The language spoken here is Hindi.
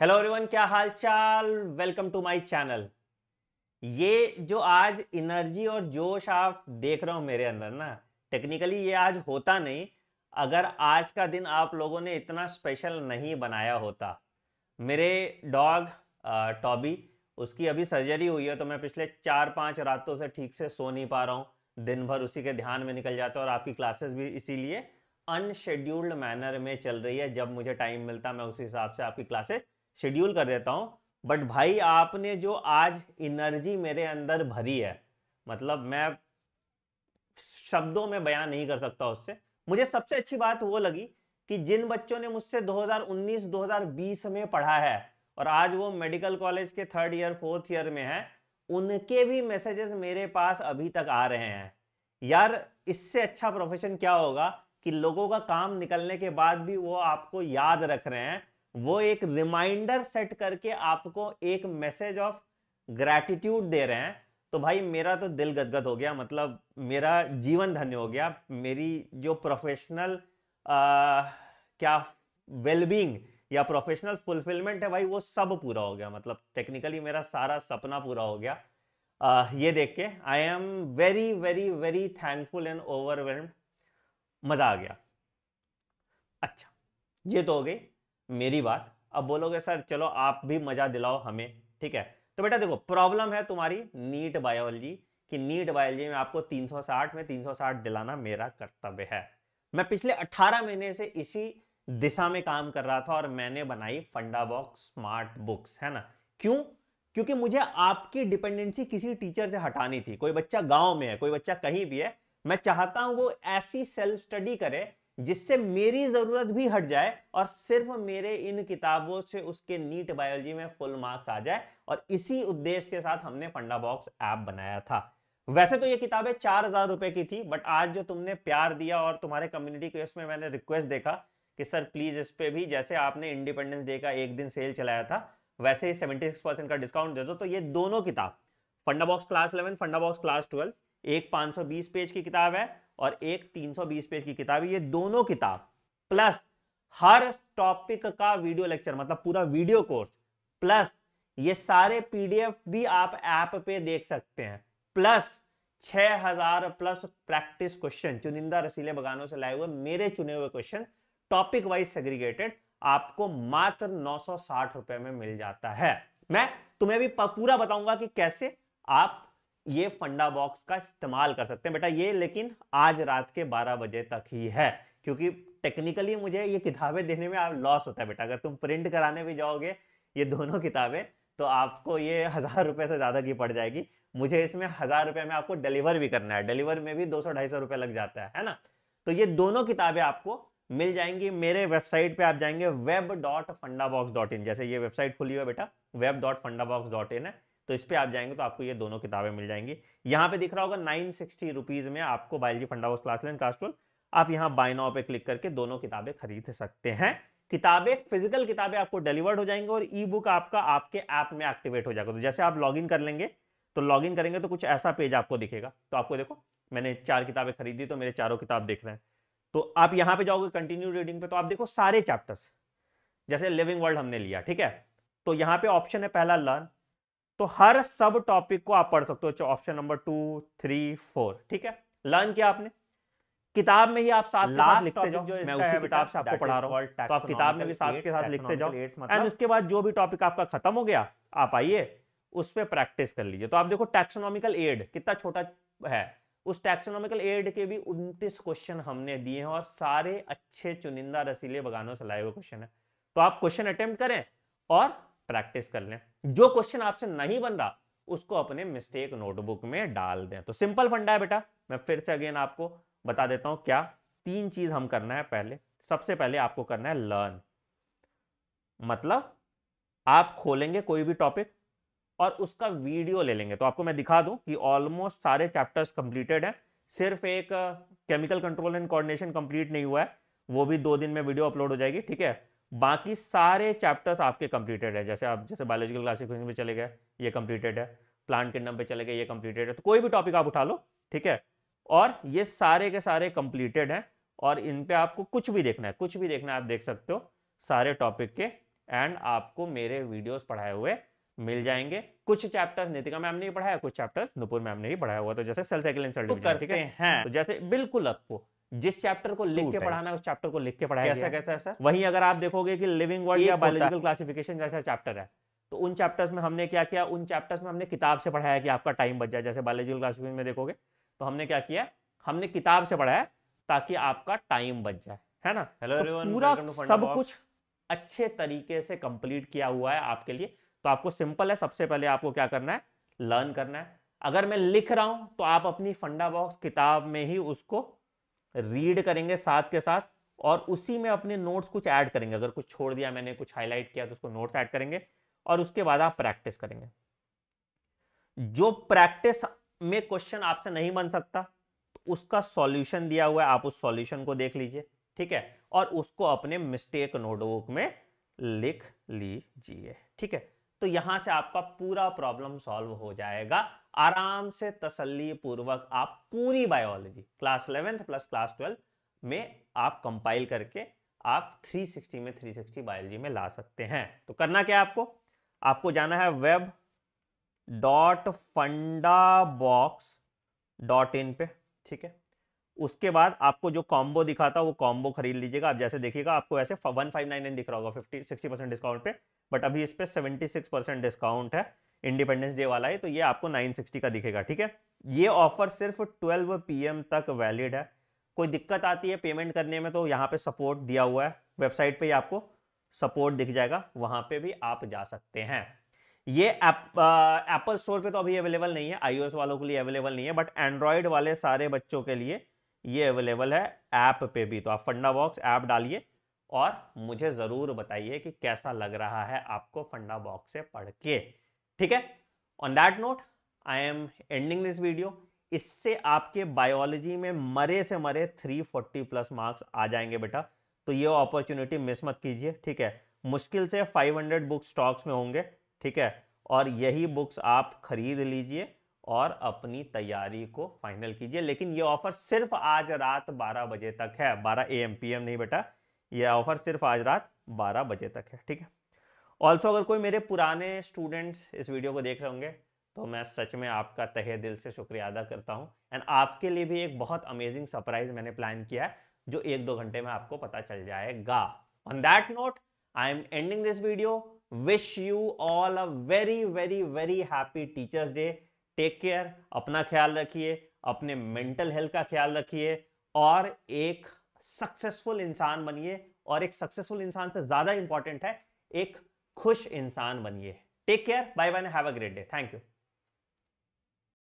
हेलो एवरीवन क्या हाल चाल वेलकम टू माय चैनल ये जो आज एनर्जी और जोश आप देख रहे हो मेरे अंदर ना टेक्निकली ये आज होता नहीं अगर आज का दिन आप लोगों ने इतना स्पेशल नहीं बनाया होता मेरे डॉग टॉबी उसकी अभी सर्जरी हुई है तो मैं पिछले चार पाँच रातों से ठीक से सो नहीं पा रहा हूँ दिन भर उसी के ध्यान में निकल जाता है और आपकी क्लासेस भी इसीलिए अनशेड्यूल्ड मैनर में चल रही है जब मुझे टाइम मिलता मैं उस हिसाब से आपकी क्लासेस शेड्यूल कर देता हूँ बट भाई आपने जो आज इनर्जी मेरे अंदर भरी है मतलब मैं शब्दों में बयान नहीं कर सकता उससे मुझे सबसे अच्छी बात वो लगी कि जिन बच्चों ने मुझसे 2019-2020 में पढ़ा है और आज वो मेडिकल कॉलेज के थर्ड ईयर फोर्थ ईयर में है उनके भी मैसेजेस मेरे पास अभी तक आ रहे हैं यार इससे अच्छा प्रोफेशन क्या होगा कि लोगों का काम निकलने के बाद भी वो आपको याद रख रहे हैं वो एक रिमाइंडर सेट करके आपको एक मैसेज ऑफ ग्रेटिट्यूड दे रहे हैं तो भाई मेरा तो दिल गदगद हो गया मतलब मेरा जीवन धन्य हो गया मेरी जो प्रोफेशनल क्या वेलबींग या प्रोफेशनल फुलफिलमेंट है भाई वो सब पूरा हो गया मतलब टेक्निकली मेरा सारा सपना पूरा हो गया आ, ये देख के I am very very very thankful and overwhelmed मज़ा आ गया अच्छा ये तो हो गई मेरी बात अब बोलोगे सर चलो आप भी मजा दिलाओ हमें ठीक है तो बेटा देखो प्रॉब्लम है तुम्हारी नीट बायोलॉजी कि नीट बायोलॉजी में आपको 360 में 360 दिलाना मेरा कर्तव्य है मैं पिछले 18 महीने से इसी दिशा में काम कर रहा था और मैंने बनाई फंडा बॉक्स स्मार्ट बुक्स है ना क्यों क्योंकि मुझे आपकी डिपेंडेंसी किसी टीचर से हटानी थी कोई बच्चा गांव में है कोई बच्चा कहीं भी है मैं चाहता हूं वो ऐसी सेल्फ स्टडी करे जिससे मेरी जरूरत भी हट जाए और सिर्फ मेरे इन किताबों से उसके नीट बायोलॉजी में फुल मार्क्स आ जाए और इसी उद्देश्य के साथ हमने फंडा बॉक्स ऐप बनाया था वैसे तो ये किताबें चार हजार रुपए की थी बट आज जो तुमने प्यार दिया और तुम्हारे कम्युनिटी को इसमें मैंने रिक्वेस्ट देखा कि सर प्लीज इस पर भी जैसे आपने इंडिपेंडेंस डे का एक दिन सेल चलाया था वैसे ही सेवेंटी सिक्स परसेंट का डिस्काउंट दे दो तो ये दोनों किताब Funda Box class eleven Funda Box class twelve एक 520 पेज की किताब है और एक 320 पेज की किताब है ये दोनों किताब प्लस हर टॉपिक का वीडियो लेक्चर मतलब पूरा वीडियो कोर्स प्लस ये सारे पीडीएफ भी आप ऐप पे देख सकते हैं प्लस 6000 प्लस प्रैक्टिस क्वेश्चन चुनिंदा रसीले बगानों से लाए हुए मेरे चुने हुए क्वेश्चन टॉपिक वाइज सेग्रीगेटेड आपको मात्र नौ रुपए में मिल जाता है मैं तुम्हें भी पूरा बताऊंगा कि कैसे आप ये फंडा बॉक्स का इस्तेमाल कर सकते हैं बेटा ये लेकिन आज रात के 12 बजे तक ही है क्योंकि टेक्निकली मुझे ये किताबें देने में आप लॉस होता है बेटा अगर तुम प्रिंट कराने भी जाओगे ये दोनों किताबें तो आपको ये हज़ार रुपये से ज़्यादा की पड़ जाएगी मुझे इसमें हज़ार रुपये में आपको डिलीवर भी करना है डिलीवर में भी दो सौ ढाई सौ रुपये लग जाता है है ना तो ये दोनों किताबें आपको मिल जाएंगी मेरे वेबसाइट पे आप जाएंगे वेब डॉट फंडा बॉक्स डॉट इन जैसे ये वेबसाइट खुली हुई है बेटा वेब डॉट फंडा बॉक्स डॉट इन है तो इस पर आप जाएंगे तो आपको ये दोनों किताबें मिल जाएंगी यहाँ पे दिख रहा होगा नाइन सिक्सटी रुपीज़ में आपको बायोलॉजी हाउस क्लास लेन क्लास आप यहाँ बायनाव पे क्लिक करके दोनों किताबें खरीद सकते हैं किताबें फिजिकल किताबें आपको डिलीवर्ड हो जाएंगे और ई बुक आपका आपके ऐप में एक्टिवेट हो जाएगा तो जैसे आप लॉगिन कर लेंगे तो लॉगिन करेंगे तो कुछ ऐसा पेज आपको दिखेगा तो आपको देखो मैंने चार किताबें खरीदी तो मेरे चारों किताब देख रहे हैं तो आप यहाँ पे जाओगे कंटिन्यू रीडिंग पे तो आप देखो सारे चैप्टर्स जैसे लिविंग वर्ल्ड हमने लिया ठीक है तो यहाँ पे ऑप्शन है पहला लर्न तो हर सब टॉपिक को आप पढ़ सकते हो option number two three four ठीक है लर्न किया आपने किताब में ही आप साथ साथ लिखते जाओ मैं उसी किताब से आपको पढ़ा रहा हूँ तो आप किताब में भी साथ के साथ लिखते जाओ एंड मतलब उसके बाद जो भी टॉपिक आपका खत्म हो गया आप आइए उस पर प्रैक्टिस कर लीजिए तो आप देखो टैक्सोनॉमिकल एड कितना छोटा है उस टैक्सोनॉमिकल एड के भी उनतीस क्वेश्चन हमने दिए हैं और सारे अच्छे चुनिंदा रसीले बगानों से लाए हुए क्वेश्चन है तो आप क्वेश्चन अटेम्प्ट करें और प्रैक्टिस कर लें जो क्वेश्चन आपसे नहीं बन रहा उसको अपने मिस्टेक नोटबुक में डाल दें तो सिंपल फंडा है बेटा मैं फिर से अगेन आपको बता देता हूं क्या तीन चीज हम करना है पहले सबसे पहले आपको करना है लर्न मतलब आप खोलेंगे कोई भी टॉपिक और उसका वीडियो ले लेंगे तो आपको मैं दिखा दूं कि ऑलमोस्ट सारे चैप्टर्स कंप्लीटेड हैं सिर्फ एक chemical control and coordination complete नहीं हुआ है वो भी दो दिन में वीडियो अपलोड हो जाएगी ठीक है बाकी सारे चैप्टर्स आपके कंप्लीटेड है जैसे आप जैसे बायोलॉजिकल क्लासिफिकेशन पे चले गए ये कंप्लीटेड है प्लांट किंगडम पे चले गए ये कंप्लीटेड है तो कोई भी टॉपिक आप उठा लो ठीक है और ये सारे के सारे कंप्लीटेड हैं और इन पे आपको कुछ भी देखना है कुछ भी देखना है आप देख सकते हो सारे टॉपिक के एंड आपको मेरे वीडियोस पढ़ाए हुए मिल जाएंगे कुछ चैप्टर्स नितिका मैम ने भी पढ़ाया कुछ चैप्टर नुपुर मैम ने भी पढ़ाया हुआ तो जैसे सेल साइकिल एंड ठीक है तो जैसे बिल्कुल आपको जिस चैप्टर को लिख के पढ़ाना है उस चैप्टर को लिख के पढ़ाया कैसा गया। कैसा सर वहीं अगर आप देखोगे कि लिविंग वर्ड या बायोलॉजिकल क्लासिफिकेशन जैसा चैप्टर है तो उन चैप्टर्स में हमने क्या किया उन चैप्टर्स में हमने किताब से पढ़ाया कि आपका टाइम बच जाए जैसे बायोलॉजिकल क्लासिफिकेशन में देखोगे तो हमने क्या किया हमने किताब से पढ़ाया ताकि आपका टाइम बच जाए है ना हेलो तो पूरा सब कुछ अच्छे तरीके से कंप्लीट किया हुआ है आपके लिए तो आपको सिंपल है सबसे पहले आपको क्या करना है लर्न करना है अगर मैं लिख रहा हूं तो आप अपनी फंडा बॉक्स किताब में ही उसको रीड करेंगे साथ के साथ और उसी में अपने नोट्स कुछ ऐड करेंगे अगर कुछ छोड़ दिया मैंने कुछ हाईलाइट किया तो उसको नोट्स ऐड करेंगे और उसके बाद आप प्रैक्टिस करेंगे जो प्रैक्टिस में क्वेश्चन आपसे नहीं बन सकता तो उसका सॉल्यूशन दिया हुआ है आप उस सॉल्यूशन को देख लीजिए ठीक है और उसको अपने मिस्टेक नोटबुक में लिख लीजिए ठीक है तो यहां से आपका पूरा प्रॉब्लम सॉल्व हो जाएगा आराम से तसल्ली पूर्वक आप पूरी biology class eleventh plus class twelfth में आप कंपाइल करके आप 360 में 360 बायोलॉजी में ला सकते हैं तो करना क्या आपको आपको जाना है वेब डॉट फंडा बॉक्स डॉट इन पे ठीक है उसके बाद आपको जो कॉम्बो दिखाता वो कॉम्बो खरीद लीजिएगा आप जैसे देखिएगा आपको ऐसे वन फाइव नाइन नाइन दिख रहा होगा फिफ्टी सिक्सटी परसेंट डिस्काउंट पे बट अभी इस पर सेवेंटी सिक्स परसेंट डिस्काउंट है इंडिपेंडेंस डे वाला है तो ये आपको 960 का दिखेगा ठीक है ये ऑफर सिर्फ 12 पीएम तक वैलिड है कोई दिक्कत आती है पेमेंट करने में तो यहाँ पे सपोर्ट दिया हुआ है वेबसाइट पे आपको सपोर्ट दिख जाएगा वहाँ पे भी आप जा सकते हैं ये एप्पल स्टोर पे तो अभी अवेलेबल नहीं है आईओएस वालों के लिए अवेलेबल नहीं है बट एंड्रॉयड वाले सारे बच्चों के लिए ये अवेलेबल है ऐप पे भी तो आप फंडा बॉक्स ऐप डालिए और मुझे ज़रूर बताइए कि कैसा लग रहा है आपको फंडा बॉक्स से पढ़ के ठीक है on that note I am ending this video इससे आपके बायोलॉजी में मरे से मरे 340 प्लस मार्क्स आ जाएंगे बेटा तो ये अपॉर्चुनिटी मिस मत कीजिए ठीक है मुश्किल से 500 बुक्स स्टॉक्स में होंगे ठीक है और यही बुक्स आप खरीद लीजिए और अपनी तैयारी को फाइनल कीजिए लेकिन ये ऑफर सिर्फ आज रात 12 बजे तक है 12 ए एम पी एम नहीं बेटा ये ऑफर सिर्फ आज रात 12 बजे तक है ठीक है ऑल्सो अगर कोई मेरे पुराने स्टूडेंट्स इस वीडियो को देख रहे होंगे तो मैं सच में आपका तहे दिल से शुक्रिया अदा करता हूँ एंड आपके लिए भी एक बहुत अमेजिंग सरप्राइज मैंने प्लान किया है जो एक दो घंटे में आपको पता चल जाएगा on that note I am ending this video wish you all a very very very happy teachers day take care अपना ख्याल रखिए अपने मेंटल हेल्थ का ख्याल रखिए और एक सक्सेसफुल इंसान बनिए और एक सक्सेसफुल इंसान से ज़्यादा इंपॉर्टेंट है एक खुश इंसान बनिए take care bye bye have a great day thank you